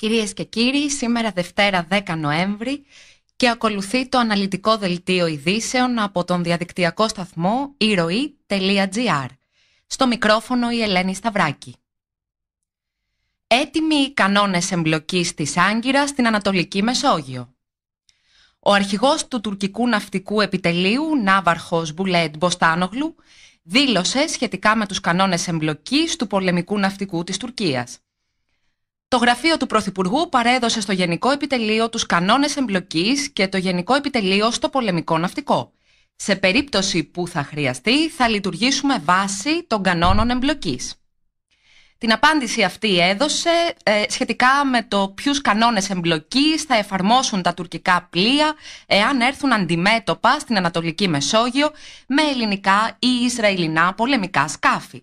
Κυρίες και κύριοι, σήμερα Δευτέρα 10 Νοέμβρη και ακολουθεί το αναλυτικό δελτίο ειδήσεων από τον διαδικτυακό σταθμό ηρωή.gr. Στο μικρόφωνο η Ελένη Σταυράκη. Έτοιμοι οι κανόνες εμπλοκής της Άγκυρας στην Ανατολική Μεσόγειο. Ο αρχηγός του τουρκικού ναυτικού επιτελείου, ναύαρχος Μπουλέτ Μποστάνογλου, δήλωσε σχετικά με τους κανόνες εμπλοκής του πολεμικού ναυτικού της Τουρκίας. Το γραφείο του Πρωθυπουργού παρέδωσε στο Γενικό Επιτελείο τους κανόνες εμπλοκής και το Γενικό Επιτελείο στο πολεμικό ναυτικό. Σε περίπτωση που θα χρειαστεί, θα λειτουργήσουμε βάση των κανόνων εμπλοκής. Την απάντηση αυτή έδωσε ε, σχετικά με το ποιους κανόνες εμπλοκής θα εφαρμόσουν τα τουρκικά πλοία εάν έρθουν αντιμέτωπα στην Ανατολική Μεσόγειο με ελληνικά ή Ισραηλινά πολεμικά σκάφη.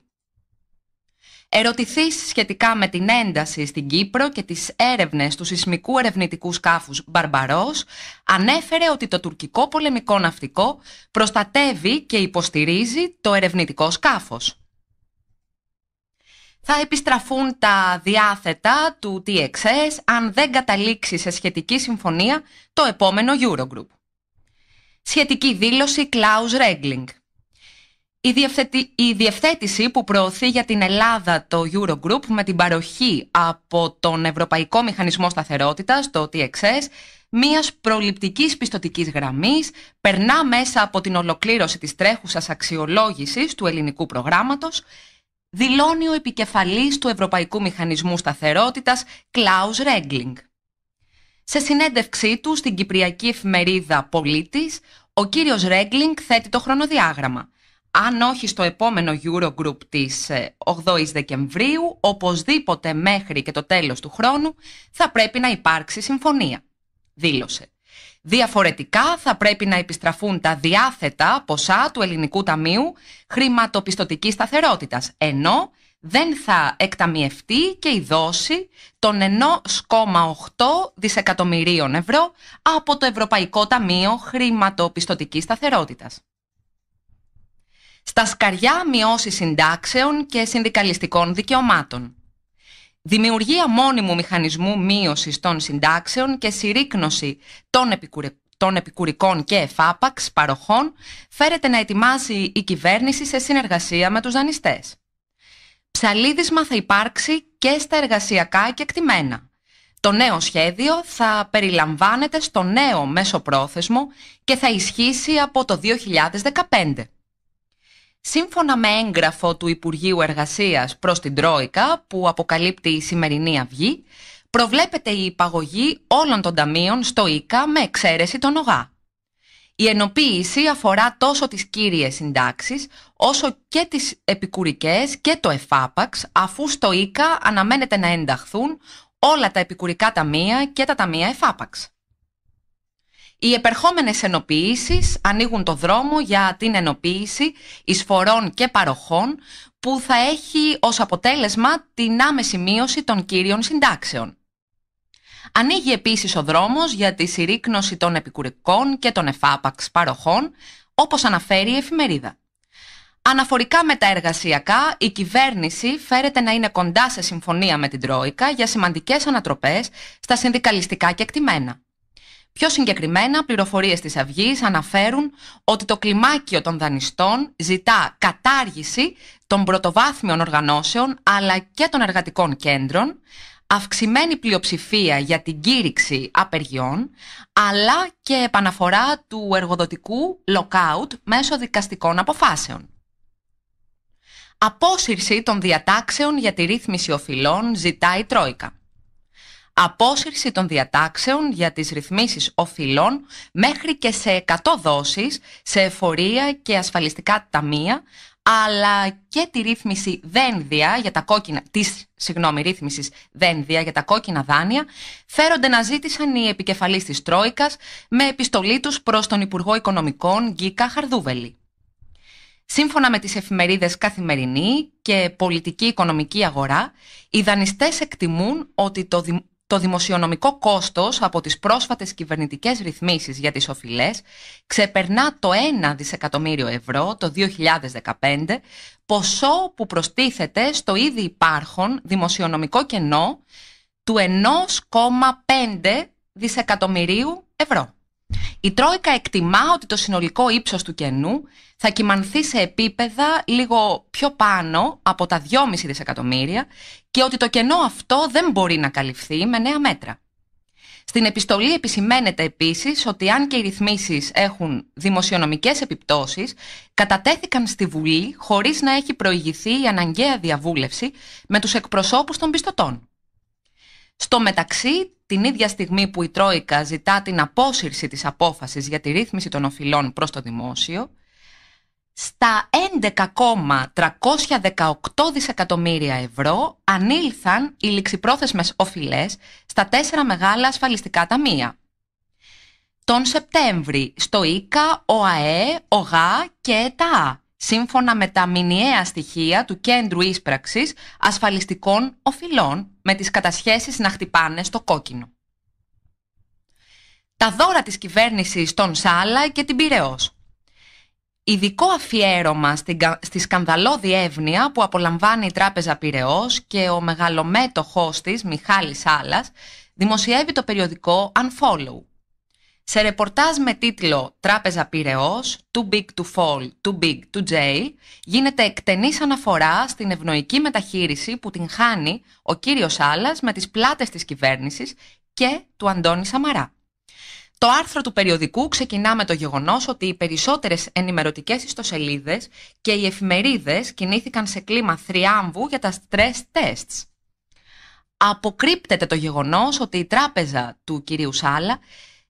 Ερωτηθείς σχετικά με την ένταση στην Κύπρο και τις έρευνες του σεισμικού ερευνητικού σκάφους Μπαρμπαρός, ανέφερε ότι το τουρκικό πολεμικό ναυτικό προστατεύει και υποστηρίζει το ερευνητικό σκάφος. Θα επιστραφούν τα διάθετα του TXS αν δεν καταλήξει σε σχετική συμφωνία το επόμενο Eurogroup. Σχετική δήλωση Klaus Regling. Η, διευθετη... η διευθέτηση που προωθεί για την Ελλάδα το Eurogroup με την παροχή από τον Ευρωπαϊκό Μηχανισμό Σταθερότητας, το TXS, μιας προληπτικής πιστοτικής γραμμής, περνά μέσα από την ολοκλήρωση της τρέχουσας αξιολόγησης του ελληνικού προγράμματος, δηλώνει ο επικεφαλής του Ευρωπαϊκού Μηχανισμού Σταθερότητας, Κλάους Ρέγκλινγκ. Σε συνέντευξή του στην Κυπριακή Εφημερίδα πολίτης, ο κύριος Ρέγκλινγκ θέτει το χρονοδιάγραμμα – αν όχι στο επόμενο Eurogroup της 8 ε, η Δεκεμβρίου, οπωσδήποτε μέχρι και το τέλος του χρόνου θα πρέπει να υπάρξει συμφωνία, δήλωσε. Διαφορετικά θα πρέπει να επιστραφούν τα διάθετα ποσά του Ελληνικού Ταμείου Χρηματοπιστωτικής Σταθερότητας, ενώ δεν θα εκταμιευτεί και η δόση των 1,8 δισεκατομμυρίων ευρώ από το Ευρωπαϊκό Ταμείο Χρηματοπιστωτικής Σταθερότητας. Στα σκαριά μειώσεις συντάξεων και συνδικαλιστικών δικαιωμάτων. Δημιουργία μόνιμου μηχανισμού μείωσης των συντάξεων και συρρήκνωση των, των επικουρικών και εφάπαξ παροχών φέρεται να ετοιμάσει η κυβέρνηση σε συνεργασία με τους δανειστές. Ψαλίδισμα θα υπάρξει και στα εργασιακά και εκτιμένα. Το νέο σχέδιο θα περιλαμβάνεται στο νέο μέσοπρόθεσμο και θα ισχύσει από το 2015. Σύμφωνα με έγγραφο του Υπουργείου Εργασίας προς την Τρόικα, που αποκαλύπτει η σημερινή αυγή, προβλέπεται η υπαγωγή όλων των ταμείων στο ΊΚΑ με εξαίρεση τον ΟΓΑ. Η ενοποίηση αφορά τόσο τις κύριες συντάξεις, όσο και τις επικουρικές και το εφάπαξ, αφού στο ΊΚΑ αναμένεται να ενταχθούν όλα τα επικουρικά ταμεία και τα ταμεία εφάπαξ. Οι επερχόμενες ενοποιήσεις ανοίγουν το δρόμο για την ενοποίηση εισφορών και παροχών που θα έχει ως αποτέλεσμα την άμεση μείωση των κύριων συντάξεων. Ανοίγει επίσης ο δρόμος για τη συρρήκνωση των επικουρικών και των εφάπαξ παροχών, όπως αναφέρει η εφημερίδα. Αναφορικά με τα εργασιακά, η κυβέρνηση φέρεται να είναι κοντά σε συμφωνία με την Τρόικα για σημαντικές ανατροπές στα συνδικαλιστικά κεκτημένα. Πιο συγκεκριμένα, πληροφορίες της αυγής αναφέρουν ότι το κλιμάκιο των δανειστών ζητά κατάργηση των πρωτοβάθμιων οργανώσεων αλλά και των εργατικών κέντρων, αυξημένη πλειοψηφία για την κήρυξη απεργιών, αλλά και επαναφορά του εργοδοτικού lockout μέσω δικαστικών αποφάσεων. Απόσυρση των διατάξεων για τη ρύθμιση οφειλών ζητάει η Τρόικα απόσυρση των διατάξεων για τις ρυθμίσεις οφειλών μέχρι και σε 100 δόσεις σε εφορία και ασφαλιστικά ταμεία, αλλά και τη ρύθμιση δένδια για τα κόκκινα, της συγγνώμη, δένδια για τα κόκκινα δάνεια, φέρονται να ζήτησαν οι επικεφαλείς της Τρόικας με επιστολή τους προς τον Υπουργό Οικονομικών Γκίκα Χαρδούβελη. Σύμφωνα με τις εφημερίδες Καθημερινή και Πολιτική Οικονομική Αγορά, οι δανειστές εκτιμούν ότι το, το δημοσιονομικό κόστος από τις πρόσφατες κυβερνητικές ρυθμίσεις για τις οφειλές ξεπερνά το 1 δισεκατομμύριο ευρώ το 2015, ποσό που προστίθεται στο ήδη υπάρχον δημοσιονομικό κενό του 1,5 δισεκατομμυρίου ευρώ. Η Τρόικα εκτιμά ότι το συνολικό ύψος του κενού θα κυμανθεί σε επίπεδα λίγο πιο πάνω από τα 2,5 δισεκατομμύρια και ότι το κενό αυτό δεν μπορεί να καλυφθεί με νέα μέτρα. Στην επιστολή επισημαίνεται επίσης ότι αν και οι ρυθμίσεις έχουν δημοσιονομικές επιπτώσεις, κατατέθηκαν στη Βουλή χωρίς να έχει προηγηθεί η αναγκαία διαβούλευση με τους εκπροσώπους των πιστωτών. Στο μεταξύ, την ίδια στιγμή που η Τρόικα ζητά την απόσυρση της απόφασης για τη ρύθμιση των οφειλών προς το δημόσιο, στα 11,318 δισεκατομμύρια ευρώ ανήλθαν οι ληξιπρόθεσμες οφειλές στα τέσσερα μεγάλα ασφαλιστικά ταμεία. Τον Σεπτέμβρη στο ΊΚΑ, ΟΑΕ, ΟΓΑ και ΕΤΑ, σύμφωνα με τα μηνιαία στοιχεία του Κέντρου Ίσπραξης Ασφαλιστικών Οφειλών με τις κατασχέσεις να χτυπάνε στο κόκκινο. Τα δώρα της κυβέρνησης των Σάλα και την Πυραιός. Ειδικό αφιέρωμα στη σκανδαλώδη εύνοια που απολαμβάνει η Τράπεζα Πυραιός και ο μεγαλομέτωχός της, Μιχάλης Σάλας, δημοσιεύει το περιοδικό Unfollow, σε ρεπορτάζ με τίτλο «Τράπεζα Πυραιός, Too Big to Fall, Too Big to Jail» γίνεται εκτενής αναφορά στην ευνοϊκή μεταχείριση που την χάνει ο κύριος Άλλας με τις πλάτες της κυβέρνησης και του Αντώνη Σαμαρά. Το άρθρο του περιοδικού ξεκινά με το γεγονός ότι οι περισσότερες ενημερωτικές ιστοσελίδες και οι εφημερίδες κινήθηκαν σε κλίμα θριάμβου για τα stress tests. Αποκρύπτεται το γεγονός ότι η τράπεζα του κυρίου Σάλα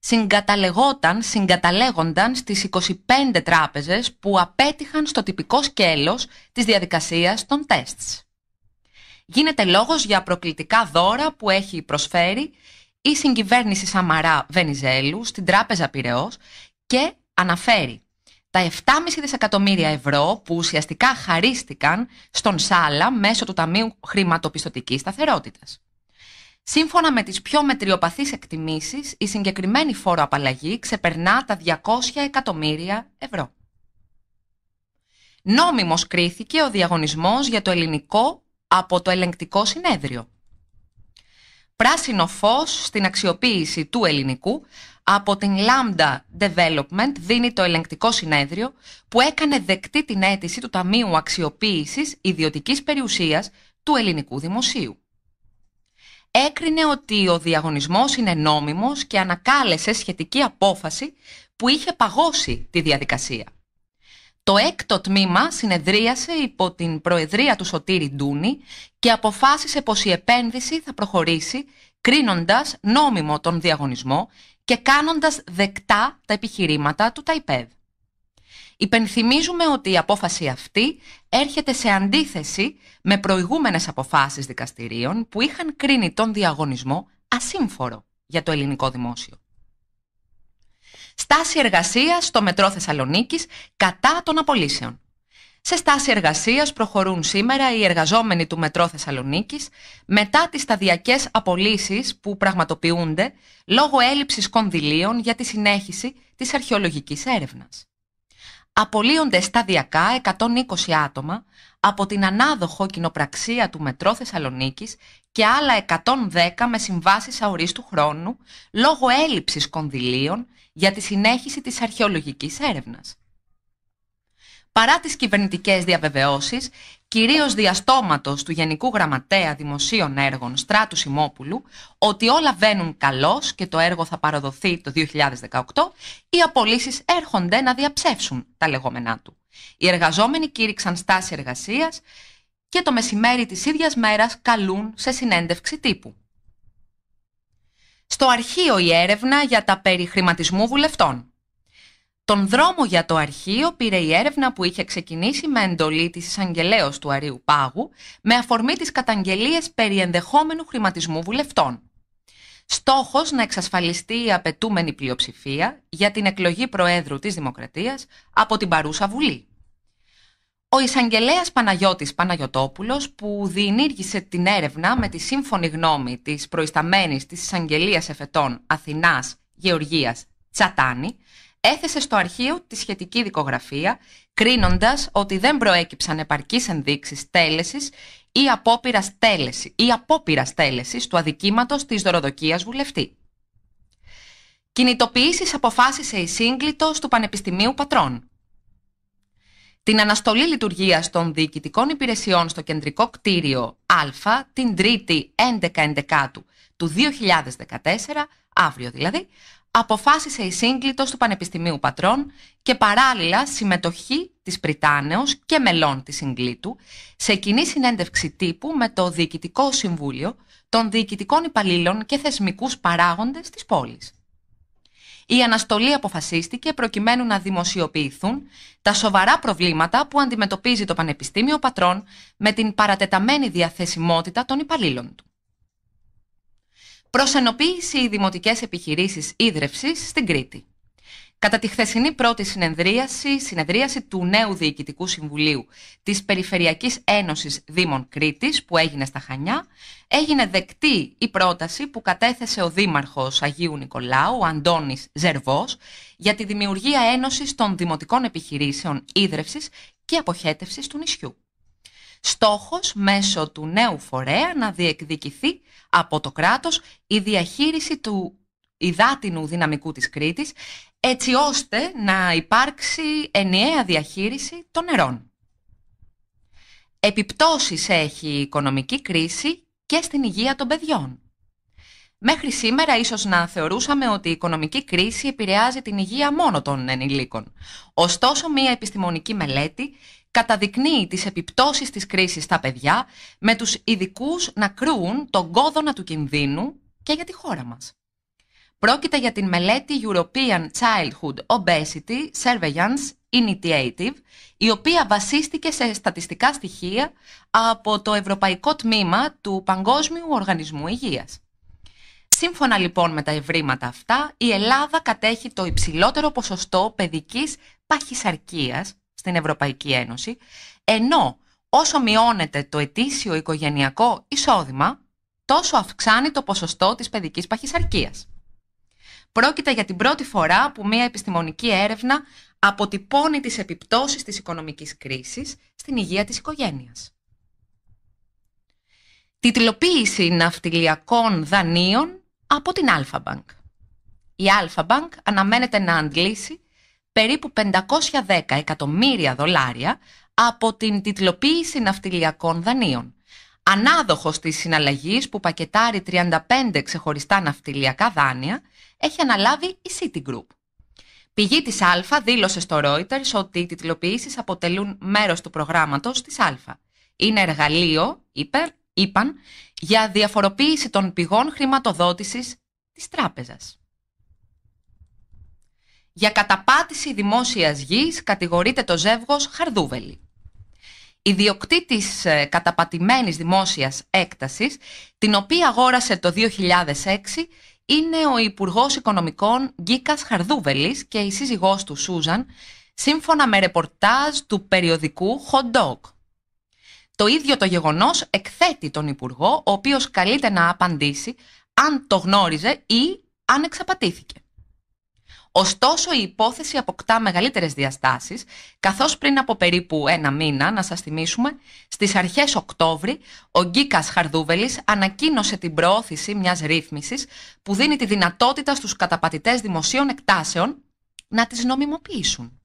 συγκαταλεγόταν, συγκαταλέγονταν στις 25 τράπεζες που απέτυχαν στο τυπικό σκέλος της διαδικασίας των τεστ. Γίνεται λόγος για προκλητικά δώρα που έχει προσφέρει η συγκυβέρνηση Σαμαρά Βενιζέλου στην Τράπεζα Πυραιός και αναφέρει τα 7,5 δισεκατομμύρια ευρώ που ουσιαστικά χαρίστηκαν στον Σάλα μέσω του Ταμείου Χρηματοπιστωτικής Σταθερότητας. Σύμφωνα με τις πιο μετριοπαθείς εκτιμήσεις, η συγκεκριμένη φόρο απαλλαγή ξεπερνά τα 200 εκατομμύρια ευρώ. Νόμιμος κρίθηκε ο διαγωνισμός για το ελληνικό από το ελεγκτικό συνέδριο. Πράσινο φως στην αξιοποίηση του ελληνικού από την Lambda Development δίνει το ελεγκτικό συνέδριο που έκανε δεκτή την αίτηση του Ταμείου Αξιοποίησης Ιδιωτικής Περιουσίας του Ελληνικού Δημοσίου έκρινε ότι ο διαγωνισμός είναι νόμιμος και ανακάλεσε σχετική απόφαση που είχε παγώσει τη διαδικασία. Το έκτο τμήμα συνεδρίασε υπό την προεδρία του Σωτήρη Ντούνη και αποφάσισε πως η επένδυση θα προχωρήσει κρίνοντας νόμιμο τον διαγωνισμό και κάνοντας δεκτά τα επιχειρήματα του ΤΑΙΠΕΔ. Υπενθυμίζουμε ότι η απόφαση αυτή έρχεται σε αντίθεση με προηγούμενες αποφάσεις δικαστηρίων που είχαν κρίνει τον διαγωνισμό ασύμφορο για το ελληνικό δημόσιο. Στάση εργασίας στο Μετρό Θεσσαλονίκης κατά των απολύσεων. Σε στάση εργασίας προχωρούν σήμερα οι εργαζόμενοι του Μετρό Θεσσαλονίκης μετά τις σταδιακές απολύσεις που πραγματοποιούνται λόγω έλλειψης κονδυλίων για τη συνέχιση της αρχαιολογικής έρευνας απολύονται σταδιακά 120 άτομα από την ανάδοχο κοινοπραξία του Μετρό Θεσσαλονίκης και άλλα 110 με συμβάσεις αορίστου χρόνου λόγω έλλειψης κονδυλίων για τη συνέχιση της αρχαιολογικής έρευνας. Παρά τις κυβερνητικές διαβεβαιώσεις, κυρίως διαστόματος του Γενικού Γραμματέα Δημοσίων Έργων Στράτου Σιμόπουλου, ότι όλα βαίνουν καλώς και το έργο θα παραδοθεί το 2018, οι απολύσεις έρχονται να διαψεύσουν τα λεγόμενά του. Οι εργαζόμενοι κήρυξαν στάση εργασίας και το μεσημέρι της ίδιας μέρας καλούν σε συνέντευξη τύπου. Στο αρχείο η έρευνα για τα περί χρηματισμού βουλευτών. Τον δρόμο για το αρχείο πήρε η έρευνα που είχε ξεκινήσει με εντολή της εισαγγελέως του Αρίου Πάγου με αφορμή τις καταγγελίες περί ενδεχόμενου χρηματισμού βουλευτών. Στόχος να εξασφαλιστεί η απαιτούμενη πλειοψηφία για την εκλογή Προέδρου της Δημοκρατίας από την παρούσα Βουλή. Ο εισαγγελέας Παναγιώτης Παναγιωτόπουλος που διενήργησε την έρευνα με τη σύμφωνη γνώμη της προϊσταμένης της Εισαγγελίας εφετών Αθηνάς, Γεωργίας Τσατάνη έθεσε στο αρχείο τη σχετική δικογραφία, κρίνοντας ότι δεν προέκυψαν επαρκείς ενδείξεις τέλεσης ή απόπειρα τέλεση ή απόπειρα τέλεση του αδικήματος της δωροδοκίας βουλευτή. Κινητοποιήσεις αποφάσισε η αποπειρα τελεση τελεση του αδικηματο τη δωροδοκια βουλευτη κινητοποιησει αποφασισε η συγκλιτο του πανεπιστημιου πατρων Την αναστολή λειτουργίας των διοικητικών υπηρεσιών στο κεντρικό κτίριο Α την 3η 11 11 του 2014 αύριο δηλαδή, αποφάσισε η σύγκλητος του Πανεπιστημίου Πατρών και παράλληλα συμμετοχή της Πριτάνεως και μελών της συγκλήτου σε κοινή συνέντευξη τύπου με το Διοικητικό Συμβούλιο των Διοικητικών Υπαλλήλων και Θεσμικούς παράγοντες της πόλης. Η αναστολή αποφασίστηκε προκειμένου να δημοσιοποιηθούν τα σοβαρά προβλήματα που αντιμετωπίζει το Πανεπιστήμιο Πατρών με την παρατεταμένη διαθεσιμότητα των υπαλλήλων του. Προσενοποίηση οι δημοτικές επιχειρήσεις ίδρυυση στην Κρήτη. Κατά τη χθεσινή πρώτη συνεδρίαση, συνεδρίαση του νέου Διοικητικού Συμβουλίου της Περιφερειακής Ένωσης Δήμων Κρήτης που έγινε στα Χανιά, έγινε δεκτή η πρόταση που κατέθεσε ο Δήμαρχος Αγίου Νικολάου, Αντώνης Αντώνης Ζερβός, για τη δημιουργία ένωσης των δημοτικών επιχειρήσεων ίδρευσης και αποχέτευσης του νησιού. Στοχο μέσω του νέου φορέα να διεκδικηθεί από το κράτος η διαχείριση του υδάτινου δυναμικού της Κρήτης, έτσι ώστε να υπάρξει ενιαία διαχείριση των νερών. Επιπτώσεις έχει η οικονομική κρίση και στην υγεία των παιδιών. Μέχρι σήμερα ίσως να θεωρούσαμε ότι η οικονομική κρίση επηρεάζει την υγεία μόνο των ενηλίκων. Ωστόσο, μία επιστημονική μελέτη καταδεικνύει τις επιπτώσεις της κρίσης στα παιδιά με τους ειδικούς να κρούν τον κόδωνα του κινδύνου και για τη χώρα μας. Πρόκειται για την μελέτη European Childhood Obesity Surveillance Initiative, η οποία βασίστηκε σε στατιστικά στοιχεία από το Ευρωπαϊκό Τμήμα του Παγκόσμιου Οργανισμού Υγείας. Σύμφωνα λοιπόν με τα ευρήματα αυτά, η Ελλάδα κατέχει το υψηλότερο ποσοστό παιδικής παχυσαρκίας στην Ευρωπαϊκή Ένωση, ενώ όσο μειώνεται το ετήσιο οικογενειακό εισόδημα, τόσο αυξάνει το ποσοστό της παιδικής παχυσαρκίας. Πρόκειται για την πρώτη φορά που μια επιστημονική έρευνα αποτυπώνει τις επιπτώσεις της οικονομικής κρίσης στην υγεία της οικογένειας. Τιτλοποίηση ναυτιλιακών δανείων από την Αλφα Bank. Η Αλφα αναμένεται να αντλήσει περίπου 510 εκατομμύρια δολάρια από την τιτλοποίηση ναυτιλιακών δανείων. Ανάδοχος της συναλλαγής που πακετάρει 35 ξεχωριστά ναυτιλιακά δάνεια έχει αναλάβει η Citigroup. Πηγή της Α δήλωσε στο Reuters ότι οι τιτλοποιήσεις αποτελούν μέρος του προγράμματος της Α. Είναι εργαλείο, είπε, είπαν, για διαφοροποίηση των πηγών χρηματοδότησης της τράπεζας. Για καταπάτηση δημόσιας γης κατηγορείται το ζεύγος Χαρδούβελη. Ιδιοκτήτης ε, καταπατημένης δημόσιας έκτασης, την οποία αγόρασε το 2006, είναι ο Υπουργός Οικονομικών Γκίκας Χαρδούβελης και η σύζυγός του Σούζαν, σύμφωνα με ρεπορτάζ του περιοδικού Hot Dog. Το ίδιο το γεγονός εκθέτει τον Υπουργό, ο οποίος καλείται να απαντήσει αν το γνώριζε ή αν εξαπατήθηκε. Ωστόσο, η υπόθεση αποκτά μεγαλύτερες διαστάσεις, καθώς πριν από περίπου ένα μήνα, να σας θυμίσουμε, στις αρχές Οκτώβρη, ο Γκίκας Χαρδούβελης ανακοίνωσε την προώθηση μιας ρύθμισης που δίνει τη δυνατότητα στους καταπατητές δημοσίων εκτάσεων να τις νομιμοποιήσουν.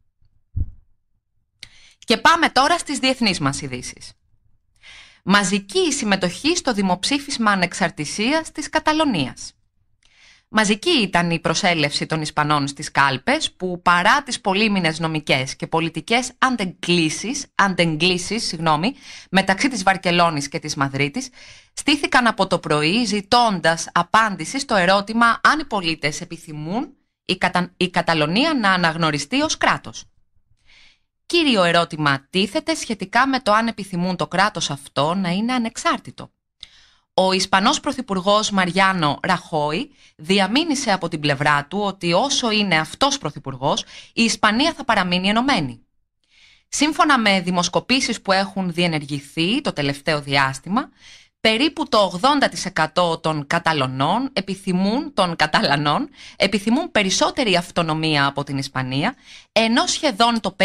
Και πάμε τώρα στις διεθνείς μας ειδήσεις. Μαζική η συμμετοχή στο δημοψήφισμα ανεξαρτησίας της Καταλωνίας. Μαζική ήταν η προσέλευση των Ισπανών στις κάλπες που παρά τις πολύμινες νομικές και πολιτικές αντεγκλήσεις, αντεγκλήσεις συγγνώμη, μεταξύ της Βαρκελόνης και της Μαδρίτης στήθηκαν από το πρωί ζητώντας απάντηση στο ερώτημα αν οι πολίτες επιθυμούν η, Κατα... η Καταλωνία να αναγνωριστεί ως κράτος. Κύριο ερώτημα τίθεται σχετικά με το αν επιθυμούν το κράτος αυτό να είναι ανεξάρτητο. Ο Ισπανός Πρωθυπουργός Μαριάνο Ραχόη διαμήνυσε από την πλευρά του ότι όσο είναι αυτός Πρωθυπουργός, η Ισπανία θα παραμείνει ενωμένη. Σύμφωνα με δημοσκοπήσεις που έχουν διενεργηθεί το τελευταίο διάστημα, περίπου το 80% των Καταλωνών επιθυμούν, των Καταλανών επιθυμούν περισσότερη αυτονομία από την Ισπανία, ενώ σχεδόν το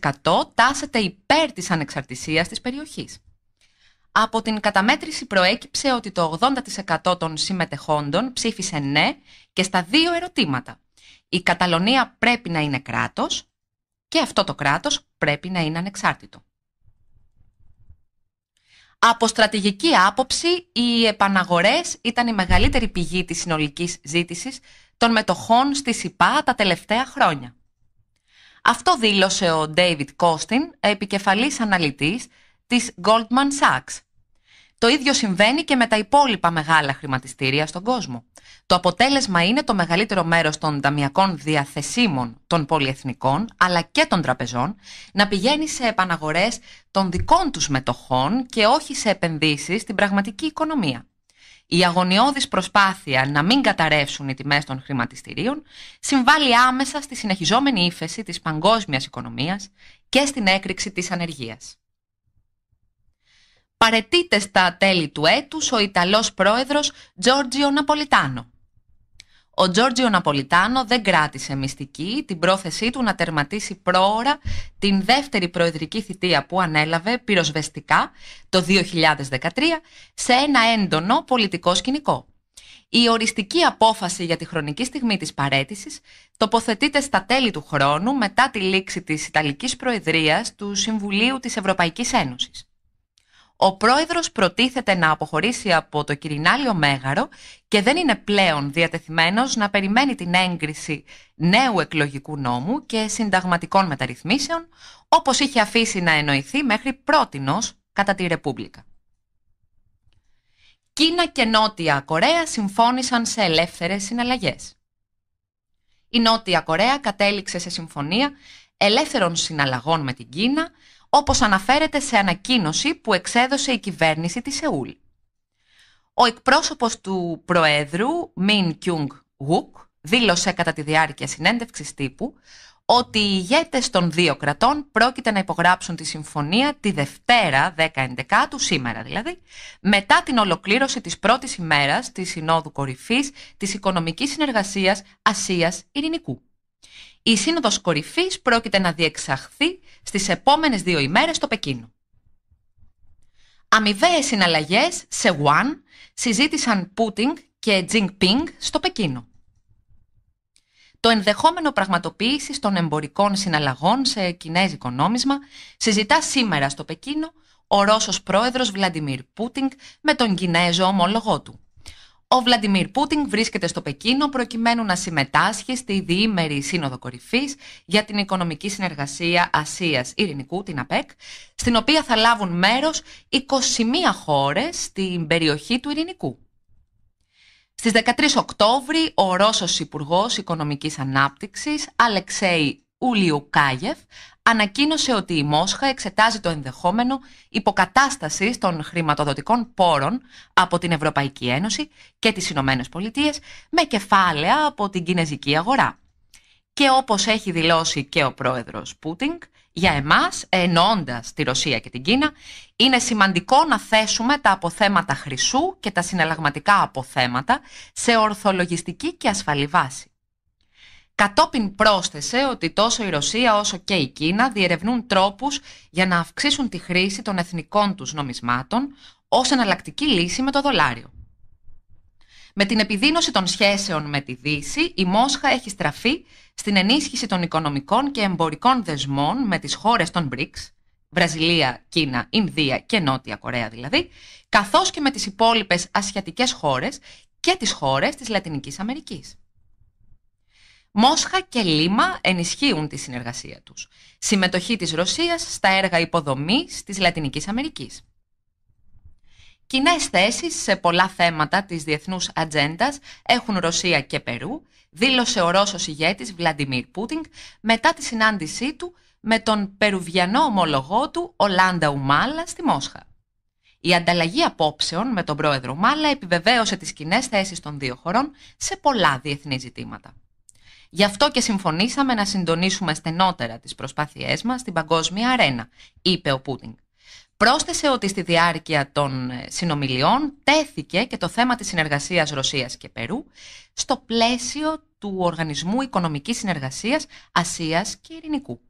50% τάσεται υπέρ της ανεξαρτησίας της περιοχής. Από την καταμέτρηση προέκυψε ότι το 80% των συμμετεχόντων ψήφισε ναι και στα δύο ερωτήματα. Η Καταλωνία πρέπει να είναι κράτος και αυτό το κράτος πρέπει να είναι ανεξάρτητο. Από στρατηγική άποψη, οι επαναγορές ήταν η μεγαλύτερη πηγή της συνολικής ζήτησης των μετοχών στη ΣΥΠΑ τα τελευταία χρόνια. Αυτό δήλωσε ο David Κόστιν, επικεφαλής αναλυτής της Goldman Sachs, το ίδιο συμβαίνει και με τα υπόλοιπα μεγάλα χρηματιστήρια στον κόσμο. Το αποτέλεσμα είναι το μεγαλύτερο μέρος των ταμιακών διαθεσίμων των πολυεθνικών αλλά και των τραπεζών να πηγαίνει σε επαναγορές των δικών τους μετοχών και όχι σε επενδύσεις στην πραγματική οικονομία. Η αγωνιώδης προσπάθεια να μην καταρρεύσουν οι τιμές των χρηματιστηρίων συμβάλλει άμεσα στη συνεχιζόμενη ύφεση της παγκόσμιας οικονομίας και στην έκρηξη της ανεργίας παρετείται στα τέλη του έτους ο Ιταλός πρόεδρος Τζόρτζιο Ναπολιτάνο. Ο Τζόρτζιο Ναπολιτάνο δεν κράτησε μυστική την πρόθεσή του να τερματίσει πρόωρα την δεύτερη προεδρική θητεία που ανέλαβε πυροσβεστικά το 2013 σε ένα έντονο πολιτικό σκηνικό. Η οριστική απόφαση για τη χρονική στιγμή της παρέτησης τοποθετείται στα τέλη του χρόνου μετά τη λήξη της Ιταλικής Προεδρίας του Συμβουλίου της Ευρωπαϊκής Ένωσης ο πρόεδρος προτίθεται να αποχωρήσει από το Κυρινάλιο Μέγαρο και δεν είναι πλέον διατεθειμένος να περιμένει την έγκριση νέου εκλογικού νόμου και συνταγματικών μεταρρυθμίσεων, όπως είχε αφήσει να εννοηθεί μέχρι πρότινος κατά τη Ρεπούμπλικα. Κίνα και Νότια Κορέα συμφώνησαν σε ελεύθερες συναλλαγές. Η Νότια Κορέα κατέληξε σε συμφωνία ελεύθερων συναλλαγών με την Κίνα, όπως αναφέρεται σε ανακοίνωση που εξέδωσε η κυβέρνηση της Σεούλ. Ο εκπρόσωπος του Προέδρου, Μιν Κιούγκ Γουκ, δήλωσε κατά τη διάρκεια συνέντευξης τύπου ότι οι ηγέτες των δύο κρατών πρόκειται να υπογράψουν τη συμφωνία τη Δευτέρα 10-11 του σήμερα δηλαδή, μετά την ολοκλήρωση της πρώτης ημέρας της Συνόδου Κορυφής της Οικονομικής Συνεργασίας Ασίας Ειρηνικού. Η Σύνοδος Κορυφής πρόκειται να διεξαχθεί στις επόμενες δύο ημέρες στο Πεκίνο. Αμοιβαίες συναλλαγές σε ουαν συζήτησαν Πούτινγκ και Τζινγκ στο Πεκίνο. Το ενδεχόμενο πραγματοποίηση των εμπορικών συναλλαγών σε κινέζικο νόμισμα συζητά σήμερα στο Πεκίνο ο Ρώσος πρόεδρος Βλαντιμίρ Πούτινγκ με τον Κινέζο ομόλογό του. Ο Βλαντιμίρ Πούτιν βρίσκεται στο Πεκίνο προκειμένου να συμμετάσχει στη διήμερη Σύνοδο Κορυφής για την Οικονομική Συνεργασία Ασίας Ειρηνικού, την ΑΠΕΚ, στην οποία θα λάβουν μέρος 21 χώρες στην περιοχή του Ειρηνικού. Στις 13 Οκτώβρη, ο Ρώσος Υπουργός Οικονομικής Ανάπτυξης, Αλεξέη Κάγεφ ανακοίνωσε ότι η Μόσχα εξετάζει το ενδεχόμενο υποκατάσταση των χρηματοδοτικών πόρων από την Ευρωπαϊκή Ένωση και τις Ηνωμένες Πολιτείες με κεφάλαια από την κινέζικη αγορά. Και όπως έχει δηλώσει και ο πρόεδρος Πούτινγκ, για εμάς, ενώντας τη Ρωσία και την Κίνα, είναι σημαντικό να θέσουμε τα αποθέματα χρυσού και τα συναλλαγματικά αποθέματα σε ορθολογιστική και ασφαλή βάση. Κατόπιν πρόσθεσε ότι τόσο η Ρωσία όσο και η Κίνα διερευνούν τρόπους για να αυξήσουν τη χρήση των εθνικών τους νομισμάτων ως εναλλακτική λύση με το δολάριο. Με την επιδείνωση των σχέσεων με τη Δύση, η Μόσχα έχει στραφεί στην ενίσχυση των οικονομικών και εμπορικών δεσμών με τις χώρες των BRICS, Βραζιλία, Κίνα, Ινδία και Νότια Κορέα δηλαδή, καθώς και με τις υπόλοιπες ασιατικές χώρες και τις χώρες της Λατινικής Αμερικής. Μόσχα και Λίμα ενισχύουν τη συνεργασία τους. Συμμετοχή της Ρωσίας στα έργα υποδομής της Λατινικής Αμερικής. Κοινές θέσεις σε πολλά θέματα της διεθνούς ατζέντας έχουν Ρωσία και Περού, δήλωσε ο Ρώσος ηγέτης Βλαντιμίρ Πούτινγκ μετά τη συνάντησή του με τον περουβιανό ομολογό του Ολάντα Ουμάλα στη Μόσχα. Η ανταλλαγή απόψεων με τον πρόεδρο Μάλα επιβεβαίωσε τις κοινές θέσεις των δύο χωρών σε πολλά διεθνή ζητήματα. Γι' αυτό και συμφωνήσαμε να συντονίσουμε στενότερα τις προσπάθειές μας στην παγκόσμια αρένα, είπε ο Πουτίν. Πρόσθεσε ότι στη διάρκεια των ε, συνομιλιών τέθηκε και το θέμα της συνεργασίας Ρωσίας και Περού στο πλαίσιο του Οργανισμού Οικονομικής Συνεργασίας Ασίας και Ειρηνικού.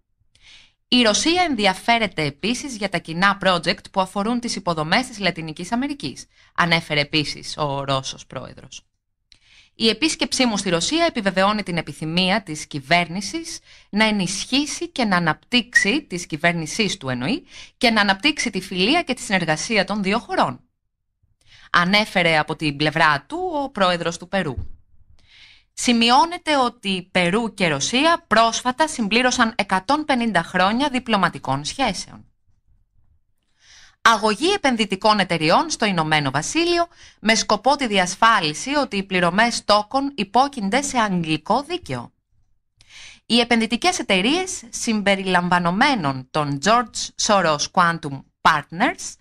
Η Ρωσία ενδιαφέρεται επίσης για τα κοινά project που αφορούν τις υποδομές της Λατινικής Αμερικής, ανέφερε επίσης ο Ρώσος πρόεδρος. Η επίσκεψή μου στη Ρωσία επιβεβαιώνει την επιθυμία της κυβέρνησης να ενισχύσει και να αναπτύξει, της κυβέρνησής του εννοεί, και να αναπτύξει τη φιλία και τη συνεργασία των δύο χωρών. Ανέφερε από την πλευρά του ο πρόεδρος του Περού. Σημειώνεται ότι Περού και Ρωσία πρόσφατα συμπλήρωσαν 150 χρόνια διπλωματικών σχέσεων αγωγή επενδυτικών εταιριών στο Ηνωμένο Βασίλειο με σκοπό τη διασφάλιση ότι οι πληρωμές τόκων υπόκεινται σε αγγλικό δίκαιο. Οι επενδυτικές εταιρείες συμπεριλαμβανομένων των George Soros Quantum Partners,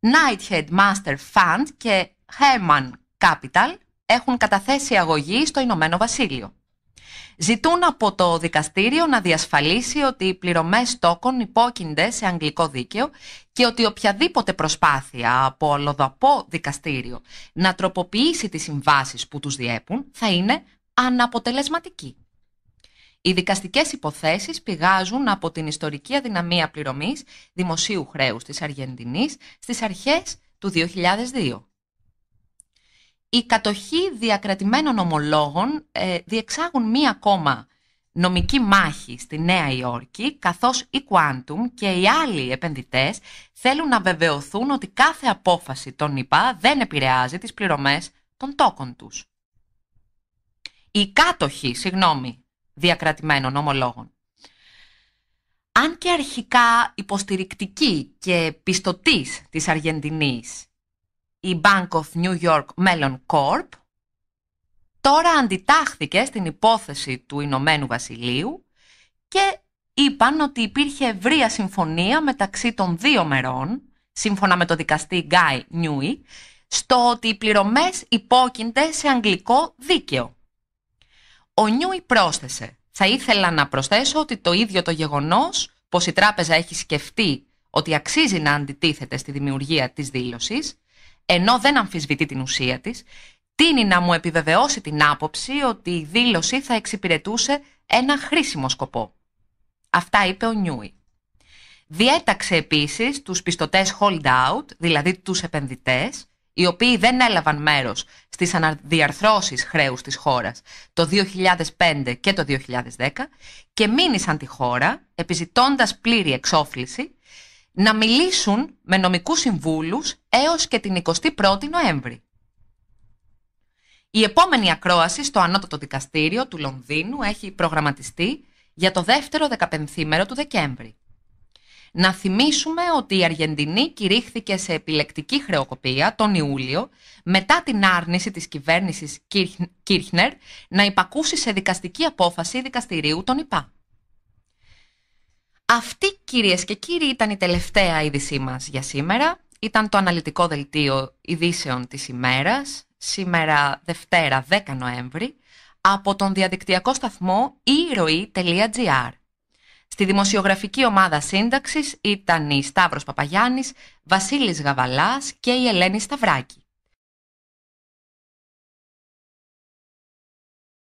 Knighthead Master Fund και Herman Capital έχουν καταθέσει αγωγή στο Ηνωμένο Βασίλειο ζητούν από το δικαστήριο να διασφαλίσει ότι οι πληρωμές τόκων υπόκεινται σε αγγλικό δίκαιο και ότι οποιαδήποτε προσπάθεια από αλλοδαπό δικαστήριο να τροποποιήσει τις συμβάσεις που τους διέπουν θα είναι αναποτελεσματική. Οι δικαστικές υποθέσεις πηγάζουν από την ιστορική αδυναμία πληρωμής δημοσίου χρέους της Αργεντινής στις αρχές του 2002 η κατοχή διακρατημένων ομολόγων ε, διεξάγουν μία ακόμα νομική μάχη στη Νέα Υόρκη, καθώς η Quantum και οι άλλοι επενδυτές θέλουν να βεβαιωθούν ότι κάθε απόφαση των ΙΠΑ δεν επηρεάζει τις πληρωμές των τόκων τους. Οι κάτοχοι, συγγνώμη, διακρατημένων ομολόγων. Αν και αρχικά υποστηρικτική και πιστωτής της Αργεντινής η Bank of New York Mellon Corp, τώρα αντιτάχθηκε στην υπόθεση του Ηνωμένου Βασιλείου και είπαν ότι υπήρχε ευρεία συμφωνία μεταξύ των δύο μερών, σύμφωνα με το δικαστή Guy Newey, στο ότι οι πληρωμές υπόκεινται σε αγγλικό δίκαιο. Ο Νιούι πρόσθεσε θα ήθελα να προσθέσω ότι το ίδιο το γεγονός πως η τράπεζα έχει σκεφτεί ότι αξίζει να αντιτίθεται στη δημιουργία της δήλωσης ενώ δεν αμφισβητεί την ουσία της, τίνει να μου επιβεβαιώσει την άποψη ότι η δήλωση θα εξυπηρετούσε ένα χρήσιμο σκοπό. Αυτά είπε ο Νιούι. Διέταξε επίσης τους πιστωτές hold out, δηλαδή τους επενδυτές, οι οποίοι δεν έλαβαν μέρος στις αναδιαρθρώσεις χρέους της χώρας το 2005 και το 2010 και μείνησαν τη χώρα επιζητώντας πλήρη εξόφληση να μιλήσουν με νομικούς συμβούλους έως και την 21η Νοέμβρη. Η επόμενη ακρόαση στο Ανώτατο Δικαστήριο του Λονδίνου έχει προγραμματιστεί για το δεύτερο δεκαπενθήμερο του Δεκέμβρη. Να θυμίσουμε ότι η Αργεντινή κηρύχθηκε σε επιλεκτική χρεοκοπία τον Ιούλιο μετά την άρνηση της κυβέρνησης Κίρχνερ να υπακούσει σε δικαστική απόφαση δικαστηρίου των ΙΠΑ. Αυτή κυρίες και κύριοι ήταν η τελευταία είδησή μας για σήμερα. Ήταν το αναλυτικό δελτίο ειδήσεων της ημέρας, σήμερα Δευτέρα 10 Νοέμβρη, από τον διαδικτυακό σταθμό ηρωή.gr. Στη δημοσιογραφική ομάδα σύνταξης ήταν η Σταύρος Παπαγιάννης, Βασίλης Γαβαλάς και η Ελένη Σταυράκη.